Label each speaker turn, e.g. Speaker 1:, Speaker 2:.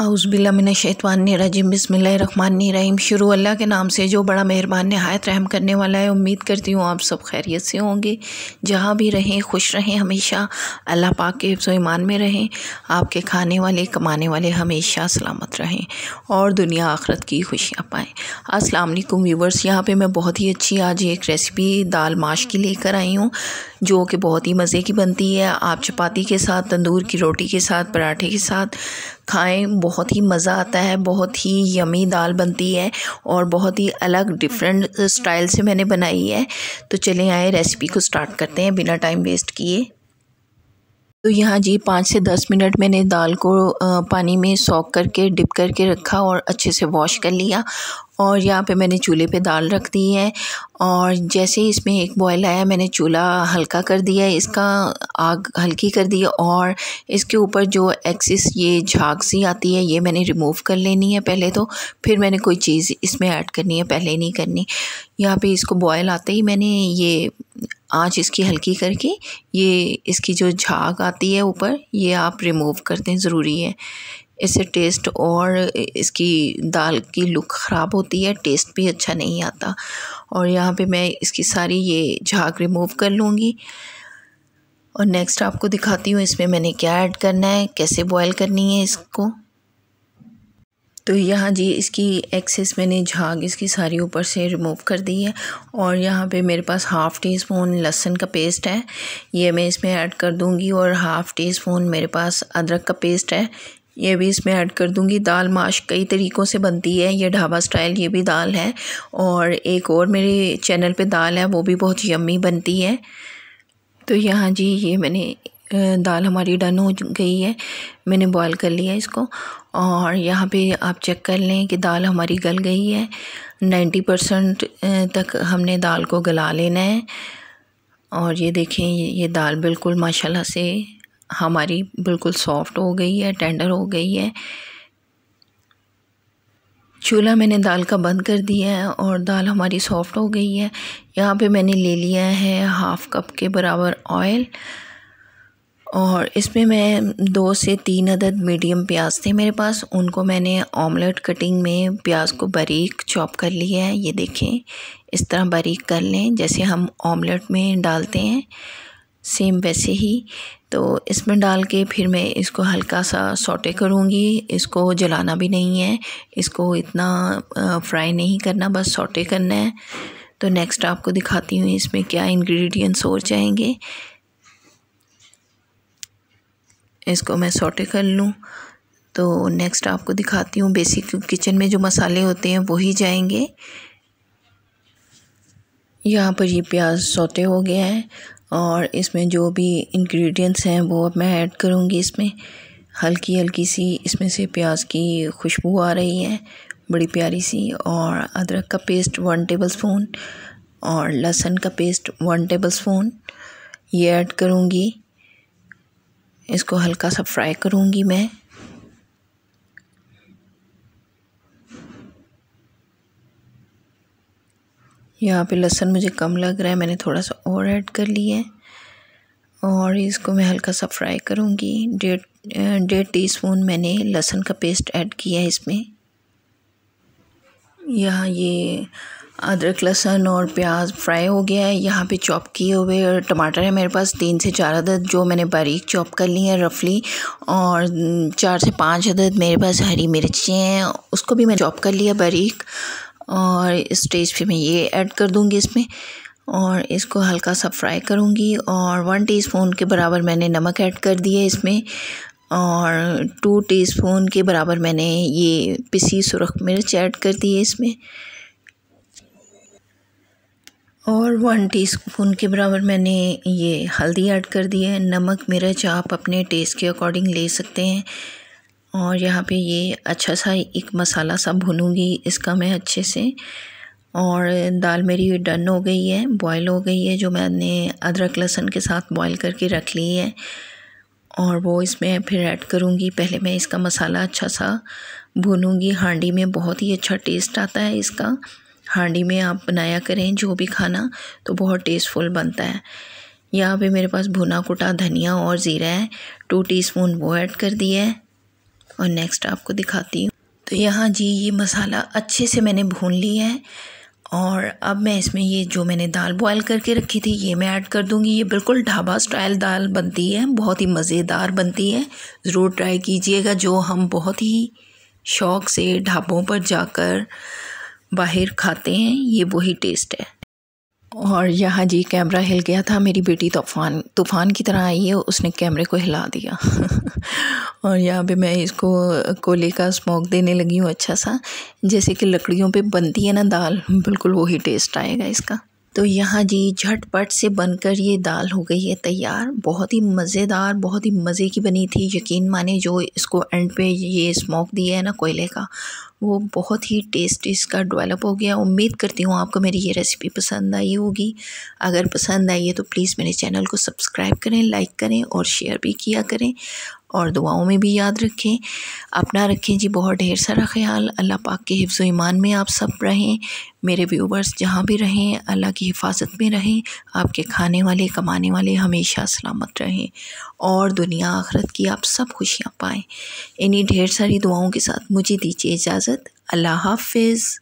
Speaker 1: आउज़बिल्लाशतवानरजीम बसमीम शुरू अल्लाह के नाम से जो बड़ा मेहरबान नहायत रहम करने वाला है उम्मीद करती हूँ आप सब खैरियत से होंगे जहाँ भी रहें खुश रहें हमेशा अल्लाह पाक के हिफ्स ईमान में रहें आपके खाने वाले कमाने वाले हमेशा सलामत रहें और दुनिया आखरत की खुशियाँ पाएँ असलम व्यूवर्स यहाँ पर मैं बहुत ही अच्छी आज एक रेसिपी दाल माश की लेकर आई हूँ जो कि बहुत ही मज़े की बनती है आप चपाती के साथ तंदूर की रोटी के साथ पराठे के साथ खाएं बहुत ही मज़ा आता है बहुत ही यमी दाल बनती है और बहुत ही अलग डिफरेंट स्टाइल से मैंने बनाई है तो चले आए रेसिपी को स्टार्ट करते हैं बिना टाइम वेस्ट किए तो यहाँ जी पाँच से दस मिनट मैंने दाल को पानी में सॉक करके डिप करके रखा और अच्छे से वॉश कर लिया और यहाँ पे मैंने चूल्हे पे दाल रख दी है और जैसे ही इसमें एक बॉयल आया मैंने चूल्हा हल्का कर दिया इसका आग हल्की कर दी और इसके ऊपर जो एक्सिस ये झाग सी आती है ये मैंने रिमूव कर लेनी है पहले तो फिर मैंने कोई चीज़ इसमें ऐड करनी है पहले नहीं करनी यहाँ पे इसको बॉयल आते ही मैंने ये आँच इसकी हल्की करके ये इसकी जो झाग आती है ऊपर ये आप रिमूव कर दें ज़रूरी है इससे टेस्ट और इसकी दाल की लुक ख़राब होती है टेस्ट भी अच्छा नहीं आता और यहाँ पे मैं इसकी सारी ये झाग रिमूव कर लूँगी और नेक्स्ट आपको दिखाती हूँ इसमें मैंने क्या ऐड करना है कैसे बॉयल करनी है इसको तो यहाँ जी इसकी एक्सेस मैंने झाग इसकी सारी ऊपर से रिमूव कर दी है और यहाँ पे मेरे पास हाफ़ टी स्पून लहसुन का पेस्ट है ये मैं इसमें ऐड कर दूँगी और हाफ़ टी स्पून मेरे पास अदरक का पेस्ट है ये भी इसमें ऐड कर दूंगी दाल माश कई तरीक़ों से बनती है ये ढाबा स्टाइल ये भी दाल है और एक और मेरे चैनल पे दाल है वो भी बहुत यम्मी बनती है तो यहाँ जी ये मैंने दाल हमारी डन हो गई है मैंने बॉईल कर लिया इसको और यहाँ पे आप चेक कर लें कि दाल हमारी गल गई है नाइन्टी परसेंट तक हमने दाल को गला लेना है और ये देखें ये दाल बिल्कुल माशाल्लाह से हमारी बिल्कुल सॉफ्ट हो गई है टेंडर हो गई है चूल्हा मैंने दाल का बंद कर दिया है और दाल हमारी सॉफ़्ट हो गई है यहाँ पे मैंने ले लिया है हाफ़ कप के बराबर ऑयल और इसमें मैं दो से तीन अदद मीडियम प्याज थे मेरे पास उनको मैंने ऑमलेट कटिंग में प्याज को बारीक चॉप कर लिया है ये देखें इस तरह बारीक कर लें जैसे हम ऑमलेट में डालते हैं सेम वैसे ही तो इसमें डाल के फिर मैं इसको हल्का सा सोटे करूँगी इसको जलाना भी नहीं है इसको इतना फ्राई नहीं करना बस सोटे करना है तो नेक्स्ट आपको दिखाती हूँ इसमें क्या इंग्रेडिएंट्स और जाएंगे इसको मैं सोटे कर लूँ तो नेक्स्ट आपको दिखाती हूँ बेसिक किचन में जो मसाले होते हैं वही जाएंगे यहाँ पर ये प्याज सोटे हो गया है और इसमें जो भी इंग्रेडिएंट्स हैं वो मैं ऐड करूँगी इसमें हल्की हल्की सी इसमें से प्याज की खुशबू आ रही है बड़ी प्यारी सी और अदरक का पेस्ट वन टेबल स्पून और लहसुन का पेस्ट वन टेबल स्पून ये ऐड करूँगी इसको हल्का सा फ्राई करूँगी मैं यहाँ पे लहसन मुझे कम लग रहा है मैंने थोड़ा सा और ऐड कर लिया है और इसको मैं हल्का सा फ्राई करूँगी डेढ़ डेढ़ टी स्पून मैंने लहसन का पेस्ट ऐड किया है इसमें यहाँ ये अदरक लहसन और प्याज फ्राई हो गया है यहाँ पे चॉप किए हुए टमाटर है मेरे पास तीन से चार अदद जो मैंने बारीक चॉप कर ली है रफली और चार से पाँच अदद मेरे पास हरी मिर्ची हैं उसको भी मैं चॉप कर लिया बारीक और स्टेज पे मैं ये ऐड कर दूँगी इसमें और इसको हल्का सा फ्राई करूँगी और वन टीस्पून के बराबर मैंने नमक ऐड कर दिया इसमें और टू टीस्पून के बराबर मैंने ये पिसी सुरख मिर्च ऐड कर दी है इसमें और वन टीस्पून के बराबर मैंने ये हल्दी ऐड कर दी है नमक मिर्च आप अपने टेस्ट के अकॉर्डिंग ले सकते हैं और यहाँ पे ये अच्छा सा एक मसाला सा भूनूंगी इसका मैं अच्छे से और दाल मेरी डन हो गई है बॉयल हो गई है जो मैंने अदरक लहसुन के साथ बॉयल करके रख ली है और वो इसमें फिर ऐड करूँगी पहले मैं इसका मसाला अच्छा सा भूनूँगी हांडी में बहुत ही अच्छा टेस्ट आता है इसका हांडी में आप बनाया करें जो भी खाना तो बहुत टेस्टफुल बनता है यहाँ पे मेरे पास भुना कुटा धनिया और ज़ीरा है टू टीस्पून वो ऐड कर दिया है और नेक्स्ट आपको दिखाती हूँ तो यहाँ जी ये मसाला अच्छे से मैंने भून लिया है और अब मैं इसमें ये जो मैंने दाल बॉयल करके रखी थी ये मैं ऐड कर दूँगी ये बिल्कुल ढाबा स्टाइल दाल बनती है बहुत ही मज़ेदार बनती है ज़रूर ट्राई कीजिएगा जो हम बहुत ही शौक़ से ढाबों पर जाकर बाहर खाते हैं ये वही टेस्ट है और यहाँ जी कैमरा हिल गया था मेरी बेटी तूफ़ान तूफ़ान की तरह आई है उसने कैमरे को हिला दिया और यहाँ पे मैं इसको कोले का स्मोक देने लगी हूँ अच्छा सा जैसे कि लकड़ियों पे बनती है ना दाल बिल्कुल वही टेस्ट आएगा इसका तो यहाँ जी झटपट से बनकर ये दाल हो गई है तैयार बहुत ही मज़ेदार बहुत ही मज़े की बनी थी यकीन माने जो इसको एंड पे ये स्मोक दिया है ना कोयले का वो बहुत ही टेस्टी इसका डेवलप हो गया उम्मीद करती हूँ आपको मेरी ये रेसिपी पसंद आई होगी अगर पसंद आई है तो प्लीज़ मेरे चैनल को सब्सक्राइब करें लाइक करें और शेयर भी किया करें और दुआओं में भी याद रखें अपना रखें जी बहुत ढेर सारा ख्याल अल्लाह पाक के हिफ्ज़ ईमान में आप सब रहें मेरे व्यूवर्स जहाँ भी रहें अल्लाह की हिफाजत में रहें आपके खाने वाले कमाने वाले हमेशा सलामत रहें और दुनिया आखरत की आप सब खुशियाँ पाएँ इन्हीं ढेर सारी दुआओं के साथ मुझे दीजिए इजाज़त अल्लाह हाफिज़